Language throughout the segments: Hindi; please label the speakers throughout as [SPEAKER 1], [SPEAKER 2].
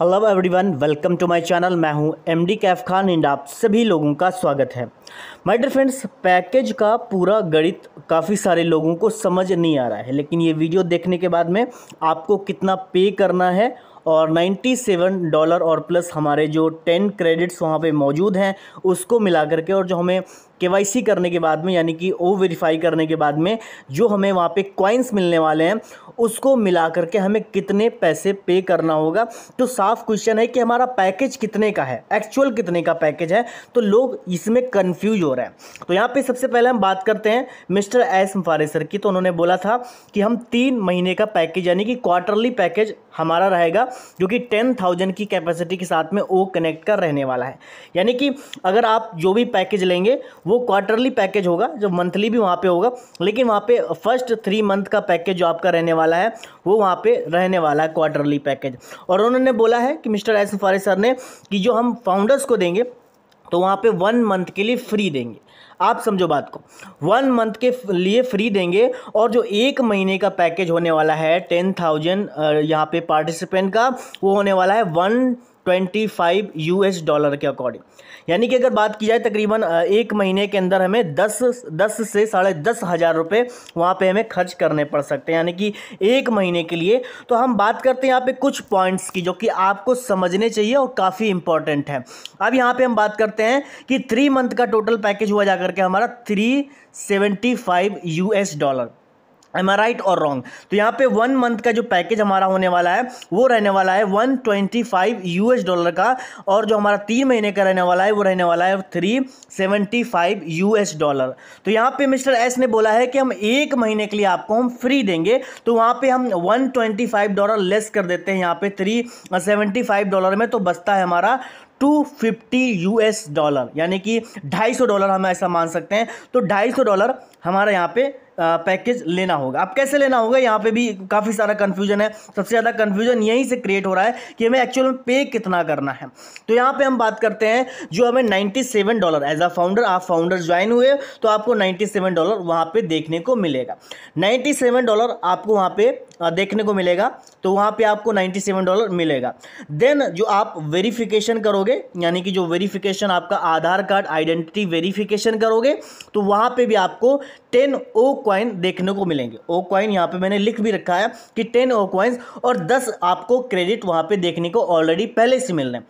[SPEAKER 1] hello everyone welcome to my channel मैं हूं एमडी कैफ खान एंड आप सभी लोगों का स्वागत है माय डियर फ्रेंड्स पैकेज का पूरा गणित काफ़ी सारे लोगों को समझ नहीं आ रहा है लेकिन ये वीडियो देखने के बाद में आपको कितना पे करना है और 97 डॉलर और प्लस हमारे जो 10 क्रेडिट्स वहाँ पे मौजूद हैं उसको मिला करके और जो हमें के करने के बाद में यानी कि ओ वेरीफाई करने के बाद में जो हमें वहाँ पे कॉइन्स मिलने वाले हैं उसको मिला करके हमें कितने पैसे पे करना होगा तो साफ क्वेश्चन है कि हमारा पैकेज कितने का है एक्चुअल कितने का पैकेज है तो लोग इसमें कन्फ्यूज हो रहे हैं तो यहाँ पर सबसे पहले हम बात करते हैं मिस्टर एस मफारे सर की तो उन्होंने बोला था कि हम तीन महीने का पैकेज यानी कि क्वार्टरली पैकेज हमारा रहेगा जो कि टेन थाउजेंड की कैपेसिटी के साथ में ओ कनेक्ट का रहने वाला है यानी कि अगर आप जो भी पैकेज लेंगे वो क्वार्टरली पैकेज होगा जो मंथली भी वहाँ पे होगा लेकिन वहाँ पे फर्स्ट थ्री मंथ का पैकेज जो आपका रहने वाला है वो वहाँ पे रहने वाला है क्वार्टरली पैकेज और उन्होंने बोला है कि मिस्टर एस फारे सर ने कि जो हम फाउंडर्स को देंगे तो वहाँ पे वन मंथ के लिए फ्री देंगे आप समझो बात को वन मंथ के लिए फ्री देंगे और जो एक महीने का पैकेज होने वाला है टेन थाउजेंड यहाँ पे पार्टिसिपेंट का वो होने वाला है one twenty five U S dollar के अकॉर्डिंग यानी कि अगर बात की जाए तकरीबन एक महीने के अंदर हमें दस दस से साढ़े दस हज़ार रुपये वहाँ पर हमें खर्च करने पड़ सकते हैं यानी कि एक महीने के लिए तो हम बात करते हैं यहाँ पे कुछ पॉइंट्स की जो कि आपको समझने चाहिए और काफ़ी इंपॉर्टेंट है अब यहाँ पे हम बात करते हैं कि थ्री मंथ का टोटल पैकेज हुआ जा करके हमारा three seventy five U S dollar am I right और रॉन्ग तो यहाँ पे वन मंथ का जो पैकेज हमारा होने वाला है वो रहने वाला है one twenty five U S dollar का और जो हमारा तीन महीने का रहने वाला है वो रहने वाला है three seventy five U S dollar तो यहाँ पे मिस्टर एस ने बोला है कि हम एक महीने के लिए आपको हम फ्री देंगे तो वहाँ पे हम one twenty five dollar less कर देते हैं यहाँ पे थ्री सेवेंटी फाइव डॉलर में तो बचता है हमारा two fifty U S dollar यानी कि ढाई सौ डॉलर हम ऐसा मान सकते हैं तो ढाई सौ डॉलर हमारा यहाँ पे पैकेज लेना होगा अब कैसे लेना होगा यहाँ पे भी काफ़ी सारा कन्फ्यूजन है सबसे ज़्यादा कन्फ्यूजन यहीं से क्रिएट हो रहा है कि हमें एक्चुअल में पे कितना करना है तो यहाँ पे हम बात करते हैं जो हमें 97 डॉलर एज अ फाउंडर आप फाउंडर ज्वाइन हुए तो आपको 97 डॉलर वहाँ पे देखने को मिलेगा 97 डॉलर आपको वहाँ पे देखने को मिलेगा तो वहाँ पे आपको 97 डॉलर मिलेगा देन जो आप वेरिफिकेशन करोगे यानी कि जो वेरिफिकेशन आपका आधार कार्ड आइडेंटिटी वेरिफिकेशन करोगे तो वहाँ पे भी आपको टेन ओ क्वाइन देखने को मिलेंगे ओ क्वाइन यहाँ पे मैंने लिख भी रखा है कि टेन ओ क्वाइंस और दस आपको क्रेडिट वहाँ पे देखने को ऑलरेडी पहले से मिल रहे हैं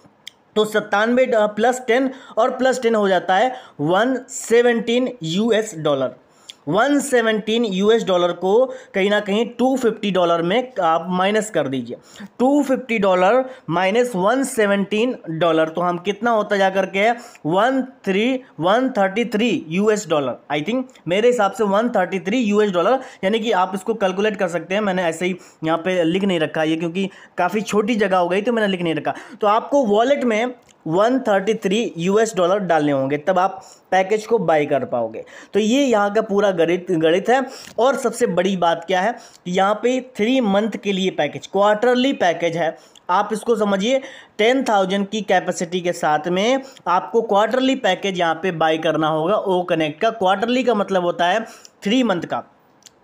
[SPEAKER 1] तो सत्तानवे प्लस टेन और प्लस टेन हो जाता है one seventeen U dollar 117 US dollar को कहीं ना कहीं 250 डॉलर में आप माइनस कर दीजिए 250 डॉलर माइनस 117 डॉलर तो हम कितना होता जा करके one three one thirty three US dollar I think मेरे हिसाब से one thirty three US dollar यानी कि आप इसको कैलकुलेट कर सकते हैं मैंने ऐसे ही यहाँ पे लिख नहीं रखा ये क्योंकि काफ़ी छोटी जगह हो गई तो मैंने लिख नहीं रखा तो आपको वॉलेट में one thirty three US dollar डालने होंगे तब आप पैकेज को बाई कर पाओगे तो ये यहाँ का पूरा गणित गणित है और सबसे बड़ी बात क्या है यहाँ पे थ्री मंथ के लिए पैकेज क्वार्टरली पैकेज है आप इसको समझिए टेन थाउजेंड की कैपेसिटी के साथ में आपको क्वार्टरली पैकेज यहाँ पे बाई करना होगा ओ कनेक्ट का क्वार्टरली का मतलब होता है थ्री मंथ का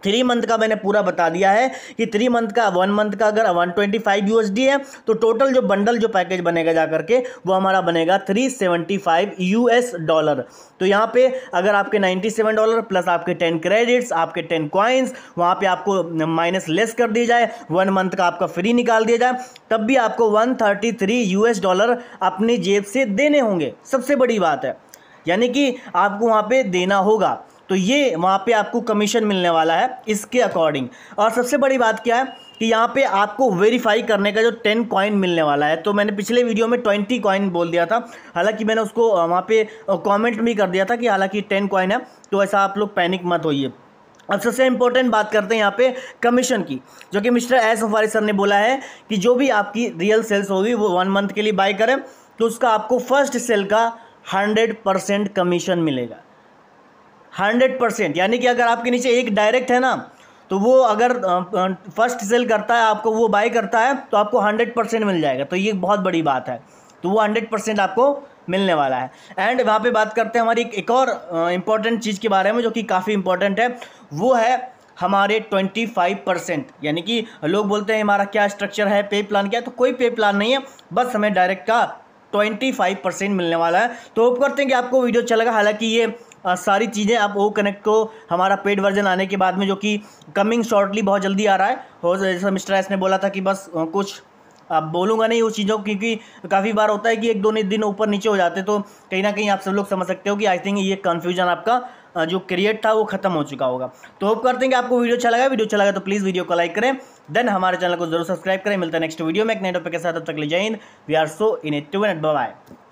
[SPEAKER 1] थ्री मंथ का मैंने पूरा बता दिया है कि थ्री मंथ का वन मंथ का अगर वन ट्वेंटी फाइव यू है तो टोटल जो बंडल जो पैकेज बनेगा जा करके वो हमारा बनेगा three seventy five U dollar तो यहाँ पे अगर आपके नाइन्टी सेवन डॉलर प्लस आपके टेन क्रेडिट्स आपके टेन कॉइन्स वहाँ पे आपको माइनस लेस कर दिया जाए वन मंथ का आपका फ्री निकाल दिया जाए तब भी आपको वन थर्टी थ्री डॉलर अपनी जेब से देने होंगे सबसे बड़ी बात है यानी कि आपको वहाँ पर देना होगा तो ये वहाँ पे आपको कमीशन मिलने वाला है इसके अकॉर्डिंग और सबसे बड़ी बात क्या है कि यहाँ पे आपको वेरीफाई करने का जो टेन कॉइन मिलने वाला है तो मैंने पिछले वीडियो में ट्वेंटी कॉइन बोल दिया था हालांकि मैंने उसको वहाँ पे कमेंट भी कर दिया था कि हालांकि टेन कॉइन है तो ऐसा आप लोग पैनिक मत होइए अब सबसे इम्पोर्टेंट बात करते हैं यहाँ पे कमीशन की जो कि मिस्टर एस अफारी सर ने बोला है कि जो भी आपकी रियल सेल्स होगी वो वन मंथ के लिए बाई करें तो उसका आपको फर्स्ट सेल का हंड्रेड परसेंट कमीशन मिलेगा हंड्रेड परसेंट यानी कि अगर आपके नीचे एक डायरेक्ट है ना तो वो अगर फर्स्ट सेल करता है आपको वो बाई करता है तो आपको हंड्रेड परसेंट मिल जाएगा तो ये बहुत बड़ी बात है तो वो हंड्रेड परसेंट आपको मिलने वाला है एंड वहाँ पे बात करते हैं हमारी एक, एक और इम्पॉर्टेंट चीज़ के बारे में जो कि काफ़ी इंपॉर्टेंट है वो है हमारे ट्वेंटी फाइव परसेंट यानी कि लोग बोलते हैं हमारा क्या स्ट्रक्चर है पे प्लान क्या है तो कोई पे प्लान नहीं है बस हमें डायरेक्ट का ट्वेंटी फाइव परसेंट मिलने वाला है तो होप करते हैं कि आपको वीडियो अच्छा लगा हालांकि ये सारी चीज़ें आप ओ कनेक्ट को हमारा पेड वर्जन आने के बाद में जो कि कमिंग शॉर्टली बहुत जल्दी आ रहा है हो जैसा मिस्टर एस ने बोला था कि बस कुछ अब बोलूँगा नहीं उस चीज़ों क्योंकि काफ़ी बार होता है कि एक दो दिन ऊपर नीचे हो जाते तो कहीं ना कहीं आप सब लोग समझ सकते हो कि आई थिंक ये कन्फ्यूजन आपका जो क्रिएट था वो खत्म हो चुका होगा तो होप करते हैं कि आपको वीडियो अच्छा लगा वीडियो अच्छा लगा तो प्लीज़ वीडियो को लाइक करें देन हमारे चैनल को जरूर सब्सक्राइब करें मिलता है नेक्स्ट वीडियो में एक नए टॉपिक के साथ अब तक ले जय we are so in eight two and bye